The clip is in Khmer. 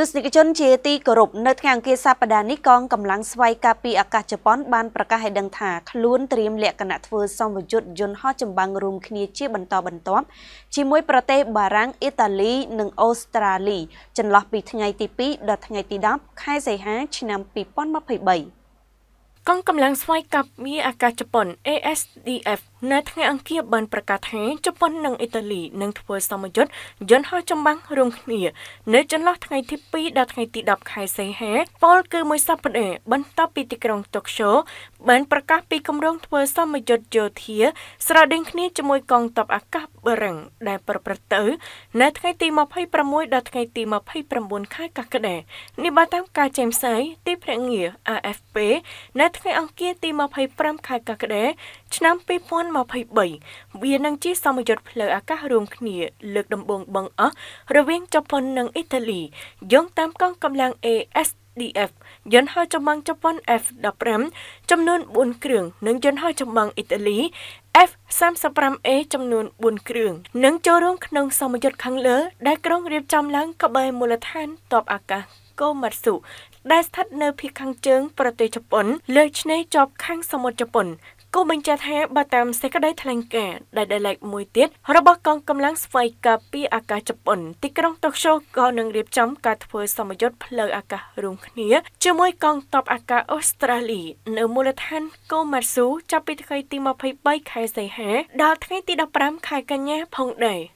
ទស្សនិកជនជាទីគោរពនៅថ្ងៃអង្គារសប្តាហ៍នេះកងកម្លាំងស្វ័យការពារអាកាសជប៉ុន បានប្រកាសឲ្យដឹងថាខ្លួនត្រៀមលក្ខណៈធ្វើសម្ពយុទ្ធយន្តហោះចម្បាំងរួមគ្នាជាបន្តបន្ទាប់ជាមួយប្រទេសបារាំងអ៊ីតាលីនិងអូស្ត្រាលី ចន្លោះពីថ្ងៃទី2ដល់ថ្ងៃទី10ខែសីហា ឆ្នាំ2023កងកម្លាំងស្វ័យកាពីអាកាសជប៉ុន ASDF នៅថ្ងៃអង្គារបានប្រកាសថាជប៉ុននិងអ៊ីតាលីនឹងធ្វើសមយុទ្ធយន្តហោះចម្បាំងរួមគ្នានៅចន្លោះថ្ងៃទី2ដល់ថ្ងៃទី10ខែសីហាពលគឺមួយសប្តាហ៍បន្ទាប់ពីទីក្រុងតូក្យូបានប្រកាសពីគម្រោងធ្វើសមយុទ្ធយោធា ស្រដៀងគ្នាជាមួយកងទ័ពអាកាសបរិងដែលប្រព្រឹត្តទៅនៅថ្ងៃទី26ដល់ថ្ងៃទី29ខែកក្កដានេះបើតាមការចេញផ្សាយទីភ្នាក់ងារ AFP នៅថ្ងៃអង្គារទី25ខែកក្កដាឆ្នាំ2023វានឹងជាសមយុទ្ធផ្លូវអាកាសរួមគ្នា លើកដំបូងបឹងអស់រវាងជប៉ុននិងអ៊ីតាលីយោងតាមកងកម្លាំង AS DF យន្តហោះចម្បាំងជប៉ុន F15 ចំនួន4គ្រឿងនិងយន្តហោះចម្បាំងអ៊ីតាលី F35A ចំនួន4គ្រឿងនឹងចូលរួមក្នុងសមយុទ្ធខាងលើ ដែលក្រុងរៀបចំឡើងក្បែរមូលដ្ឋានទ័ពអាកាសកូមាត់ស៊ូដែលស្ថិតនៅភាគខាងជើងប្រទេសជប៉ុន លើឆ្នេរជាប់ខាងសមុទ្រជប៉ុនគូបញ្ជាក់ថាបើតាមសេចក្តីថ្លែងការណ៍ដែលដែលលេខមួយទៀត របស់កងកម្លាំងស្វ័យការពារអាកាសជប៉ុន ទីក្រុងតូក្យូក៏នឹងរៀបចំការធ្វើសមយុទ្ធផ្លូវអាកាសរួមគ្នាជាមួយកងទ័ពអាកាសអូស្ត្រាលី នៅមូលដ្ឋានកូម៉ាស៊ូចាប់ពីថ្ងៃទី23ខែសីហាដល់ថ្ងៃទី15ខែកញ្ញាផងដែរ